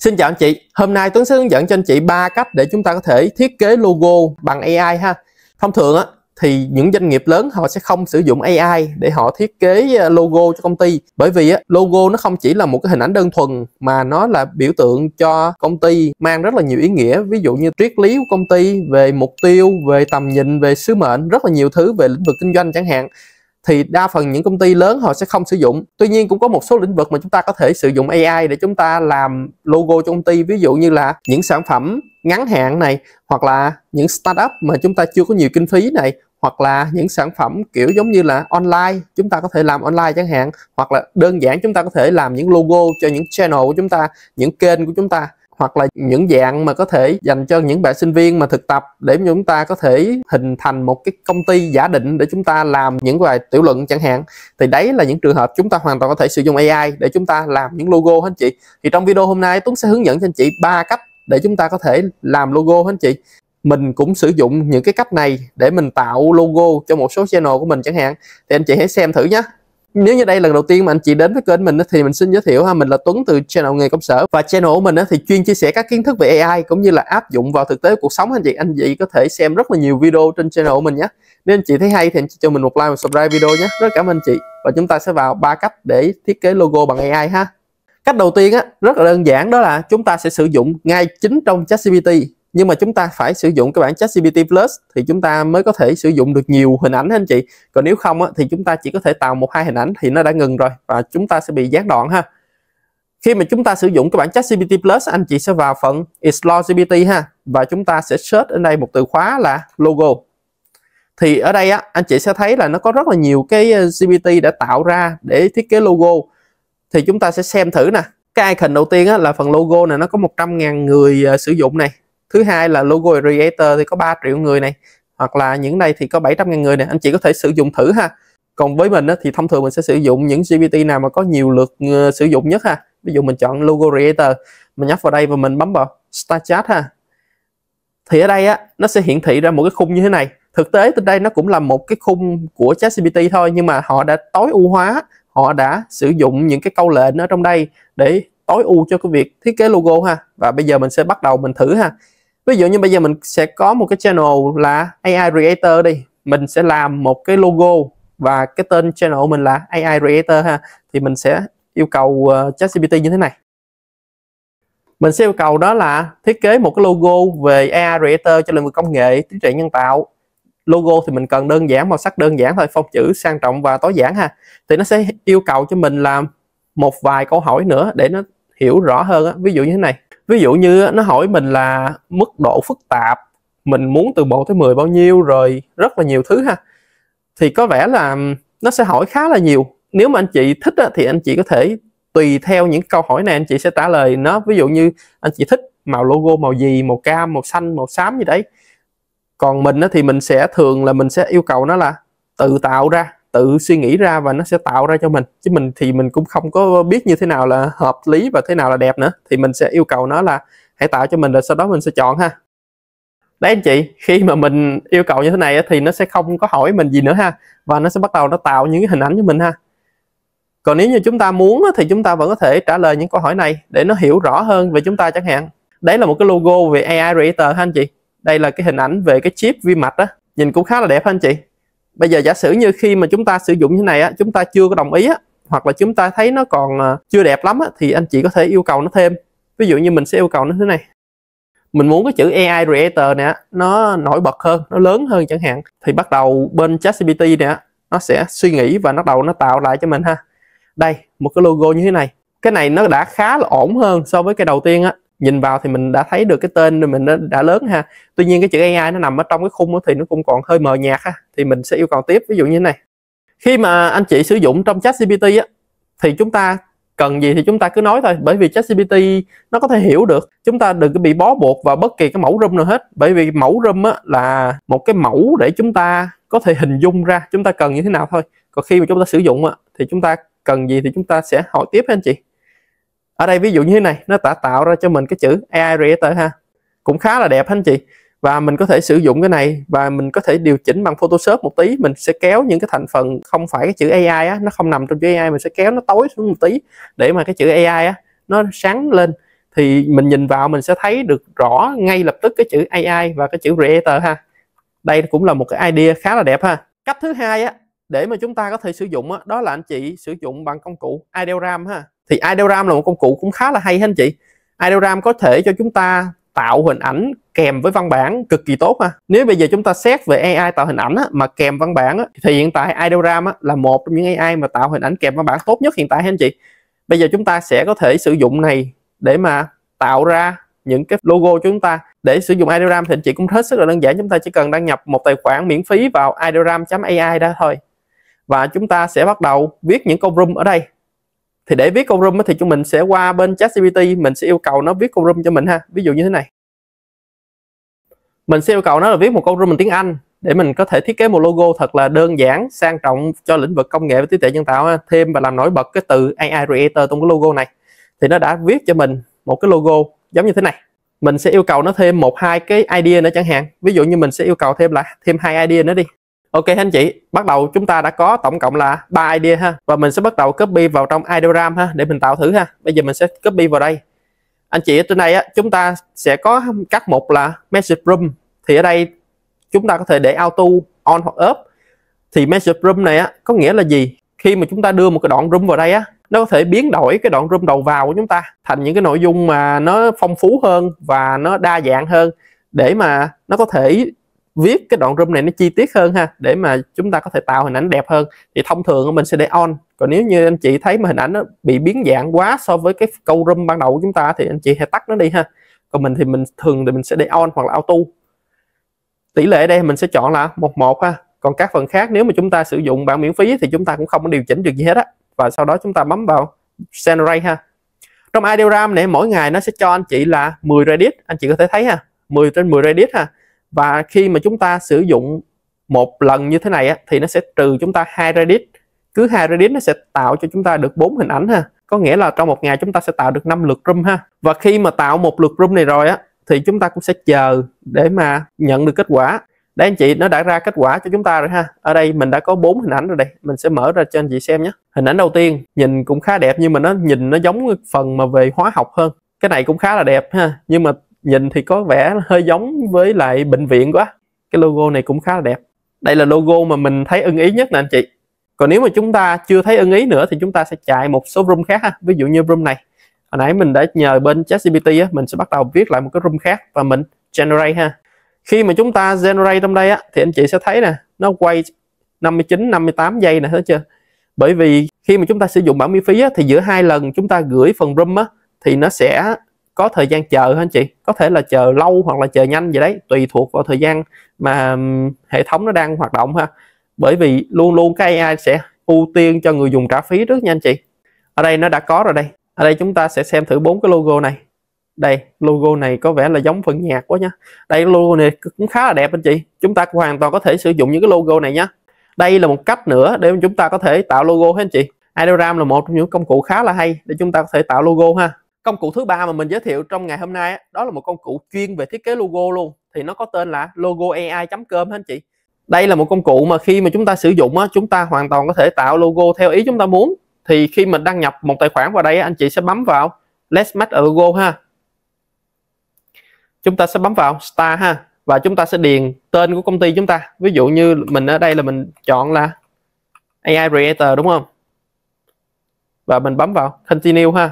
Xin chào anh chị, hôm nay Tuấn sẽ hướng dẫn cho anh chị ba cách để chúng ta có thể thiết kế logo bằng AI ha. Thông thường á thì những doanh nghiệp lớn họ sẽ không sử dụng AI để họ thiết kế ờ, logo cho công ty bởi vì á, logo nó không chỉ là một cái hình ảnh đơn thuần mà nó là biểu tượng cho công ty mang rất là nhiều ý nghĩa ví dụ như triết lý của công ty về mục tiêu về tầm nhìn về sứ mệnh rất là nhiều thứ về lĩnh vực kinh doanh chẳng hạn thì đa phần những công ty lớn họ sẽ không sử dụng tuy nhiên cũng có một số lĩnh vực mà chúng ta có thể sử dụng AI để chúng ta làm logo cho công ty ví dụ như là những sản phẩm ngắn hạn này hoặc là những startup mà chúng ta chưa có nhiều kinh phí này hoặc là những sản phẩm kiểu giống như là online chúng ta có thể làm online chẳng hạn hoặc là đơn giản chúng ta có thể làm những logo cho những channel của chúng ta những kênh của chúng ta hoặc là những dạng mà có thể dành cho những bạn sinh viên mà thực tập để chúng ta có thể hình thành một cái công ty giả định để chúng ta làm những bài tiểu luận chẳng hạn thì đấy là những trường hợp chúng ta hoàn toàn có thể sử dụng AI để chúng ta làm những logo hết chị thì trong video hôm nay Tuấn sẽ hướng dẫn cho anh chị ba cách để chúng ta có thể làm logo hết chị mình cũng sử dụng những cái cách này để mình tạo logo cho một số channel của mình chẳng hạn thì anh chị hãy xem thử nhé nếu như đây lần đầu tiên mà anh chị đến với kênh mình thì mình xin giới thiệu ha mình là Tuấn từ channel nghề công sở và channel của mình thì chuyên chia sẻ các kiến thức về AI cũng như là áp dụng vào thực tế cuộc sống anh chị anh chị có thể xem rất là nhiều video trên channel của mình nhé nếu anh chị thấy hay thì anh chị cho mình một like và subscribe video nhé rất cảm ơn anh chị và chúng ta sẽ vào ba cách để thiết kế logo bằng AI ha cách đầu tiên á rất là đơn giản đó là chúng ta sẽ sử dụng ngay chính trong ChatGPT nhưng mà chúng ta phải sử dụng cái bản ChatGPT Plus thì chúng ta mới có thể sử dụng được nhiều hình ảnh anh chị còn nếu không á, thì chúng ta chỉ có thể tạo một hai hình ảnh thì nó đã ngừng rồi và chúng ta sẽ bị gián đoạn ha khi mà chúng ta sử dụng cái bản ChatGPT Plus anh chị sẽ vào phần Explore GPT ha và chúng ta sẽ search ở đây một từ khóa là logo thì ở đây á anh chị sẽ thấy là nó có rất là nhiều cái ờ, GPT đã tạo ra để thiết kế logo thì chúng ta sẽ xem thử nè cái icon đầu tiên á, là phần logo này nó có 100.000 người ờ, sử dụng này thứ hai là logo creator thì có 3 triệu người này hoặc là những đây thì có 700 ngàn người này anh chị có thể sử dụng thử ha còn với mình thì thông thường mình sẽ sử dụng những GPT nào mà có nhiều lượt ờ, sử dụng nhất ha ví dụ mình chọn logo creator mình nhấp vào đây và mình bấm vào start chat ha thì ở đây á nó sẽ hiển thị ra một cái khung như thế này thực tế từ đây nó cũng là một cái khung của chat ChatGPT thôi nhưng mà họ đã tối ưu hóa họ đã sử dụng những cái câu lệnh ở trong đây để tối ưu cho cái việc thiết kế logo ha và bây giờ mình sẽ bắt đầu mình thử ha ví dụ như bây giờ mình sẽ có một cái channel là AI Creator đi mình sẽ làm một cái logo và cái tên channel mình là AI Creator ha thì mình sẽ yêu cầu uh, ChatGPT như thế này mình sẽ yêu cầu đó là thiết kế một cái logo về AI Creator cho lĩnh vực công nghệ trí tuệ nhân tạo logo thì mình cần đơn giản màu sắc đơn giản thôi phong chữ sang trọng và tối giản ha thì nó sẽ yêu cầu cho mình làm một vài câu hỏi nữa để nó hiểu rõ hơn á. ví dụ như thế này ví dụ như nó hỏi mình là mức độ phức tạp mình muốn từ 1 tới 10 bao nhiêu rồi rất là nhiều thứ ha thì có vẻ là nó sẽ hỏi khá là nhiều nếu mà anh chị thích thì anh chị có thể tùy theo những câu hỏi này anh chị sẽ trả lời nó ví dụ như anh chị thích màu logo màu gì màu cam màu xanh màu xám gì đấy còn mình thì mình sẽ thường là mình sẽ yêu cầu nó là tự tạo ra tự suy nghĩ ra và nó sẽ tạo ra cho mình chứ mình thì mình cũng không có biết như thế nào là hợp lý và thế nào là đẹp nữa thì mình sẽ yêu cầu nó là hãy tạo cho mình rồi sau đó mình sẽ chọn ha đấy anh chị khi mà mình yêu cầu như thế này thì nó sẽ không có hỏi mình gì nữa ha và nó sẽ bắt đầu nó tạo những cái hình ảnh cho mình ha còn nếu như chúng ta muốn thì chúng ta vẫn có thể trả lời những câu hỏi này để nó hiểu rõ hơn về chúng ta chẳng hạn đấy là một cái logo về AI Creator ha anh chị đây là cái hình ảnh về cái chip vi mạch á nhìn cũng khá là đẹp ha anh chị bây giờ giả sử như khi mà chúng ta sử dụng như này á chúng ta chưa có đồng ý á hoặc là chúng ta thấy nó còn ờ, chưa đẹp lắm á, thì anh chị có thể yêu cầu nó thêm ví dụ như mình sẽ yêu cầu nó thế này mình muốn cái chữ AI Creator nè nó nổi bật hơn nó lớn hơn chẳng hạn thì bắt đầu bên ChatGPT nè nó sẽ suy nghĩ và nó đầu nó tạo lại cho mình ha đây một cái logo như thế này cái này nó đã khá là ổn hơn so với cái đầu tiên á nhìn vào thì mình đã thấy được cái tên mình đã, đã lớn ha tuy nhiên cái chữ AI nó nằm ở trong cái khung đó thì nó cũng còn hơi mờ nhạt ha thì mình sẽ yêu cầu tiếp ví dụ như thế này khi mà anh chị sử dụng trong chat GPT á thì chúng ta cần gì thì chúng ta cứ nói thôi bởi vì chat ChatGPT nó có thể hiểu được chúng ta đừng có bị bó buộc vào bất kỳ cái mẫu room nào hết bởi vì mẫu room á, là một cái mẫu để chúng ta có thể hình dung ra chúng ta cần như thế nào thôi còn khi mà chúng ta sử dụng á, thì chúng ta cần gì thì chúng ta sẽ hỏi tiếp anh chị ở đây ví dụ như thế này nó đã tạo ra cho mình cái chữ AI Creator ha cũng khá là đẹp anh chị và mình có thể sử dụng cái này và mình có thể điều chỉnh bằng Photoshop một tí mình sẽ kéo những cái thành phần không phải cái chữ AI á, nó không nằm trong chữ AI mình sẽ kéo nó tối xuống một tí để mà cái chữ AI á, nó sáng lên thì mình nhìn vào mình sẽ thấy được rõ ngay lập tức cái chữ AI và cái chữ Creator ha đây cũng là một cái idea khá là đẹp ha cách thứ hai á để mà chúng ta có thể sử dụng á, đó là anh chị sử dụng bằng công cụ ideogram ha thì ideogram là một công cụ cũng khá là hay anh chị ideogram có thể cho chúng ta tạo hình ảnh kèm với văn bản cực kỳ tốt ha nếu bây giờ chúng ta xét về AI tạo hình ảnh á, mà kèm văn bản á, thì hiện tại ideogram á, là một trong những AI mà tạo hình ảnh kèm văn bản tốt nhất hiện tại anh chị bây giờ chúng ta sẽ có thể sử dụng này để mà tạo ra những cái logo của chúng ta để sử dụng ideogram thì anh chị cũng hết sức là đơn giản chúng ta chỉ cần đăng nhập một tài khoản miễn phí vào ideogram.ai đó thôi và chúng ta sẽ bắt đầu viết những câu room ở đây thì để viết công column thì chúng mình sẽ qua bên chat ChatGPT mình sẽ yêu cầu nó viết công rum cho mình ha ví dụ như thế này mình sẽ yêu cầu nó là viết một column bằng tiếng Anh để mình có thể thiết kế một logo thật là đơn giản sang trọng cho lĩnh vực công nghệ và trí tuệ nhân tạo thêm và làm nổi bật cái từ AI Creator trong cái logo này thì nó đã viết cho mình một cái logo giống như thế này mình sẽ yêu cầu nó thêm một hai cái idea nữa chẳng hạn ví dụ như mình sẽ yêu cầu thêm là thêm hai idea nữa đi Ok anh chị, bắt đầu chúng ta đã có tổng cộng là 3 idea ha. Và mình sẽ bắt đầu copy vào trong ideogram ha để mình tạo thử ha. Bây giờ mình sẽ copy vào đây. Anh chị ở trên đây á, chúng ta sẽ có các mục là message room thì ở đây chúng ta có thể để auto on hoặc off. Thì message room này á có nghĩa là gì? Khi mà chúng ta đưa một cái đoạn room vào đây á, nó có thể biến đổi cái đoạn room đầu vào của chúng ta thành những cái nội dung mà nó phong phú hơn và nó đa dạng hơn để mà nó có thể viết cái đoạn room này nó chi tiết hơn ha để mà chúng ta có thể tạo hình ảnh đẹp hơn thì thông thường mình sẽ để on còn nếu như anh chị thấy mà hình ảnh nó bị biến dạng quá so với cái câu room ban đầu của chúng ta thì anh chị hãy tắt nó đi ha còn mình thì mình thường thì mình sẽ để on hoặc là auto tỷ lệ đây mình sẽ chọn là một một ha còn các phần khác nếu mà chúng ta sử dụng bản miễn phí thì chúng ta cũng không có điều chỉnh được gì hết á và sau đó chúng ta bấm vào generate ha trong ideogram này mỗi ngày nó sẽ cho anh chị là 10 Reddit anh chị có thể thấy ha 10 trên 10 Reddit ha và khi mà chúng ta sử dụng một lần như thế này á, thì nó sẽ trừ chúng ta hai Reddit cứ hai Reddit nó sẽ tạo cho chúng ta được bốn hình ảnh ha có nghĩa là trong một ngày chúng ta sẽ tạo được năm lượt room ha và khi mà tạo một lượt room này rồi á thì chúng ta cũng sẽ chờ để mà nhận được kết quả đây anh chị nó đã ra kết quả cho chúng ta rồi ha ở đây mình đã có bốn hình ảnh rồi đây mình sẽ mở ra cho anh chị xem nhé hình ảnh đầu tiên nhìn cũng khá đẹp nhưng mà nó nhìn nó giống phần mà về hóa học hơn cái này cũng khá là đẹp ha nhưng mà nhìn thì có vẻ hơi giống với lại bệnh viện quá cái logo này cũng khá là đẹp đây là logo mà mình thấy ưng ý nhất nè anh chị còn nếu mà chúng ta chưa thấy ưng ý nữa thì chúng ta sẽ chạy một số room khác ha. ví dụ như room này hồi nãy mình đã nhờ bên ChatGPT á mình sẽ bắt đầu viết lại một cái room khác và mình generate ha khi mà chúng ta generate trong đây á thì anh chị sẽ thấy nè nó quay 59 58 giây nè thấy chưa bởi vì khi mà chúng ta sử dụng bản miễn phí á, thì giữa hai lần chúng ta gửi phần room á, thì nó sẽ có thời gian chờ hả anh chị có thể là chờ lâu hoặc là chờ nhanh vậy đấy tùy thuộc vào thời gian mà hệ thống nó đang hoạt động ha bởi vì luôn luôn cái AI sẽ ưu tiên cho người dùng trả phí trước nha anh chị ở đây nó đã có rồi đây ở đây chúng ta sẽ xem thử bốn cái logo này đây logo này có vẻ là giống phần nhạc quá nhá đây logo này cũng khá là đẹp anh chị chúng ta hoàn toàn có thể sử dụng những cái logo này nhá đây là một cách nữa để chúng ta có thể tạo logo hết anh chị Ideogram là một trong những công cụ khá là hay để chúng ta có thể tạo logo ha công cụ thứ ba mà mình giới thiệu trong ngày hôm nay đó là một công cụ chuyên về thiết kế logo luôn thì nó có tên là logoai.com anh chị đây là một công cụ mà khi mà chúng ta sử dụng á, chúng ta hoàn toàn có thể tạo logo theo ý chúng ta muốn thì khi mình đăng nhập một tài khoản vào đây anh chị sẽ bấm vào let's make a logo ha chúng ta sẽ bấm vào star ha và chúng ta sẽ điền tên của công ty chúng ta ví dụ như mình ở đây là mình chọn là AI creator đúng không và mình bấm vào continue ha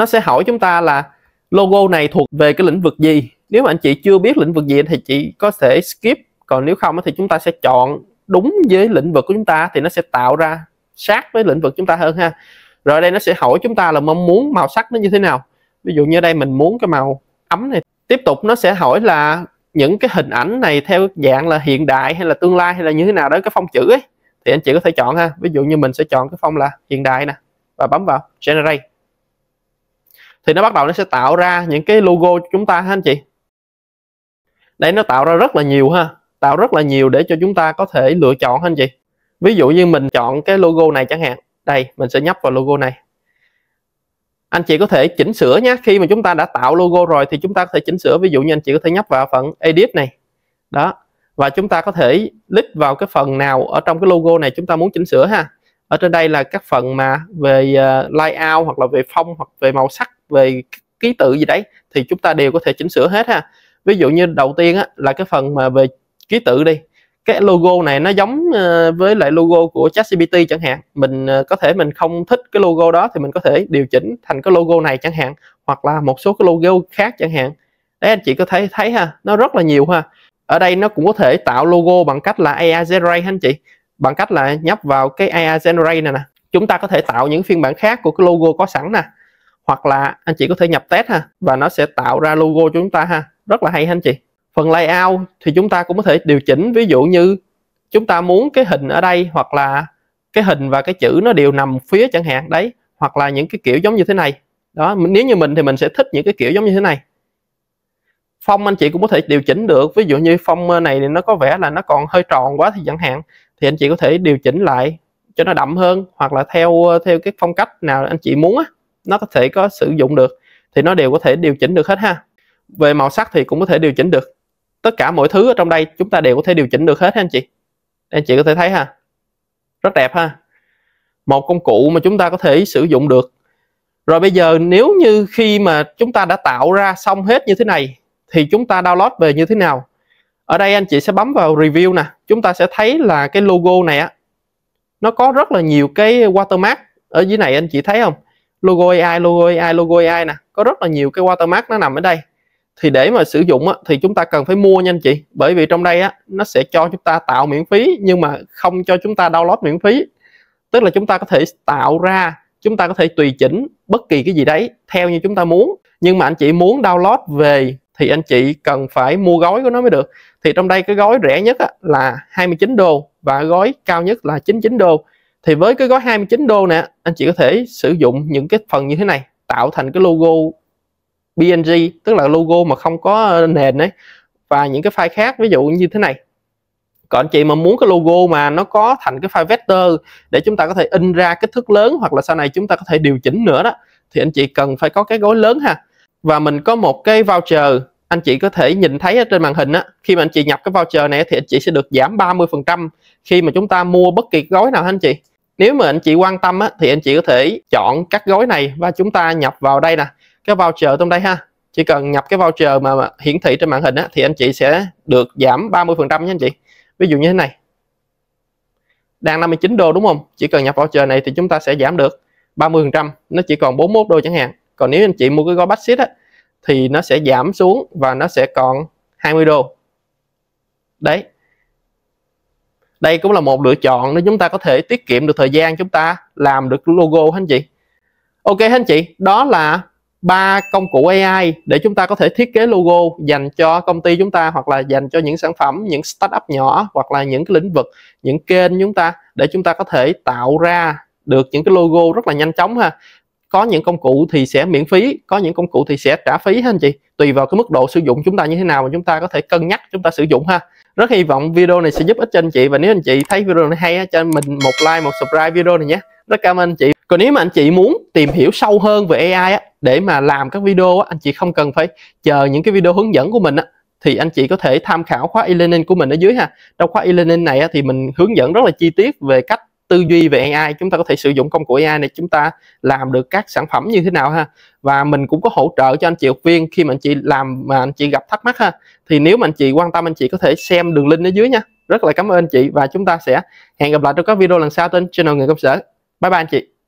nó sẽ hỏi chúng ta là logo này thuộc về cái lĩnh vực gì nếu mà anh chị chưa biết lĩnh vực gì thì chị có thể skip còn nếu không thì chúng ta sẽ chọn đúng với lĩnh vực của chúng ta thì nó sẽ tạo ra sát với lĩnh vực chúng ta hơn ha rồi đây nó sẽ hỏi chúng ta là mong muốn màu sắc nó như thế nào ví dụ như đây mình muốn cái màu ấm này tiếp tục nó sẽ hỏi là những cái hình ảnh này theo dạng là hiện đại hay là tương lai hay là như thế nào đó cái phong chữ ấy thì anh chị có thể chọn ha ví dụ như mình sẽ chọn cái phong là hiện đại nè và bấm vào generate thì nó bắt đầu nó sẽ tạo ra những cái logo cho chúng ta ha anh chị đây nó tạo ra rất là nhiều ha tạo rất là nhiều để cho chúng ta có thể lựa chọn ha anh chị ví dụ như mình chọn cái logo này chẳng hạn đây mình sẽ nhấp vào logo này anh chị có thể chỉnh sửa nhé khi mà chúng ta đã tạo logo rồi thì chúng ta có thể chỉnh sửa ví dụ như anh chị có thể nhấp vào phần edit này đó và chúng ta có thể click vào cái phần nào ở trong cái logo này chúng ta muốn chỉnh sửa ha ở trên đây là các phần mà về ờ, layout hoặc là về phong hoặc về màu sắc về ký tự gì đấy thì chúng ta đều có thể chỉnh sửa hết ha ví dụ như đầu tiên á, là cái phần mà về ký tự đi cái logo này nó giống ờ, với lại logo của ChatGPT chẳng hạn mình ờ, có thể mình không thích cái logo đó thì mình có thể điều chỉnh thành cái logo này chẳng hạn hoặc là một số cái logo khác chẳng hạn đấy anh chị có thể thấy ha nó rất là nhiều ha ở đây nó cũng có thể tạo logo bằng cách là AI generate anh chị bằng cách là nhấp vào cái AI generate này nè chúng ta có thể tạo những phiên bản khác của cái logo có sẵn nè hoặc là anh chị có thể nhập test ha và nó sẽ tạo ra logo cho chúng ta ha rất là hay anh chị phần layout thì chúng ta cũng có thể điều chỉnh ví dụ như chúng ta muốn cái hình ở đây hoặc là cái hình và cái chữ nó đều nằm phía chẳng hạn đấy hoặc là những cái kiểu giống như thế này đó nếu như mình thì mình sẽ thích những cái kiểu giống như thế này phong anh chị cũng có thể điều chỉnh được ví dụ như phong này thì nó có vẻ là nó còn hơi tròn quá thì chẳng hạn thì anh chị có thể điều chỉnh lại cho nó đậm hơn hoặc là theo ờ, theo cái phong cách nào anh chị muốn á nó có thể có sử dụng được thì nó đều có thể điều chỉnh được hết ha về màu sắc thì cũng có thể điều chỉnh được tất cả mọi thứ ở trong đây chúng ta đều có thể điều chỉnh được hết ha anh chị anh chị có thể thấy ha rất đẹp ha một công cụ mà chúng ta có thể sử dụng được rồi bây giờ nếu như khi mà chúng ta đã tạo ra xong hết như thế này thì chúng ta download về như thế nào ở đây anh chị sẽ bấm vào review nè chúng ta sẽ thấy là cái logo này á nó có rất là nhiều cái watermark ở dưới này anh chị thấy không logo AI logo AI logo AI nè có rất là nhiều cái watermark nó nằm ở đây thì để mà sử dụng á, thì chúng ta cần phải mua nha anh chị bởi vì trong đây á, nó sẽ cho chúng ta tạo miễn phí nhưng mà không cho chúng ta download miễn phí tức là chúng ta có thể tạo ra chúng ta có thể tùy chỉnh bất kỳ cái gì đấy theo như chúng ta muốn nhưng mà anh chị muốn download về thì anh chị cần phải mua gói của nó mới được thì trong đây cái gói rẻ nhất á, là 29 đô và gói cao nhất là 99 đô thì với cái gói 29 đô nè anh chị có thể sử dụng những cái phần như thế này tạo thành cái logo PNG tức là logo mà không có ờ, nền đấy và những cái file khác ví dụ như thế này còn anh chị mà muốn cái logo mà nó có thành cái file vector để chúng ta có thể in ra kích thước lớn hoặc là sau này chúng ta có thể điều chỉnh nữa đó thì anh chị cần phải có cái gói lớn ha và mình có một cái voucher anh chị có thể nhìn thấy ở trên màn hình á khi mà anh chị nhập cái voucher này thì anh chị sẽ được giảm 30% khi mà chúng ta mua bất kỳ gói nào anh chị nếu mà anh chị quan tâm á, thì anh chị có thể chọn các gói này và chúng ta nhập vào đây nè cái voucher trong đây ha chỉ cần nhập cái voucher mà hiển thị trên màn hình á, thì anh chị sẽ được giảm 30 phần trăm nha anh chị ví dụ như thế này đang 59 đô đúng không chỉ cần nhập voucher này thì chúng ta sẽ giảm được 30 phần trăm nó chỉ còn 41 đô chẳng hạn còn nếu anh chị mua cái gói bách á thì nó sẽ giảm xuống và nó sẽ còn 20 đô đấy đây cũng là một lựa chọn để chúng ta có thể tiết kiệm được thời gian chúng ta làm được logo anh chị ok anh chị đó là ba công cụ AI để chúng ta có thể thiết kế logo dành cho công ty chúng ta hoặc là dành cho những sản phẩm những startup nhỏ hoặc là những cái lĩnh vực những kênh chúng ta để chúng ta có thể tạo ra được những cái logo rất là nhanh chóng ha có những công cụ thì sẽ miễn phí có những công cụ thì sẽ trả phí ha anh chị tùy vào cái mức độ sử dụng chúng ta như thế nào mà chúng ta có thể cân nhắc chúng ta sử dụng ha rất hy vọng video này sẽ giúp ích cho anh chị và nếu anh chị thấy video này hay cho mình một like một subscribe video này nhé rất cảm ơn anh chị còn nếu mà anh chị muốn tìm hiểu sâu hơn về AI á, để mà làm các video á, anh chị không cần phải chờ những cái video hướng dẫn của mình á, thì anh chị có thể tham khảo khóa e-learning của mình ở dưới ha trong khóa e-learning này á, thì mình hướng dẫn rất là chi tiết về cách tư duy về AI chúng ta có thể sử dụng công cụ AI này chúng ta làm được các sản phẩm như thế nào ha và mình cũng có hỗ trợ cho anh chị học viên khi mà anh chị làm mà anh chị gặp thắc mắc ha thì nếu mà anh chị quan tâm anh chị có thể xem đường link ở dưới nha rất là cảm ơn anh chị và chúng ta sẽ hẹn gặp lại trong các video lần sau trên channel người công sở bye bye anh chị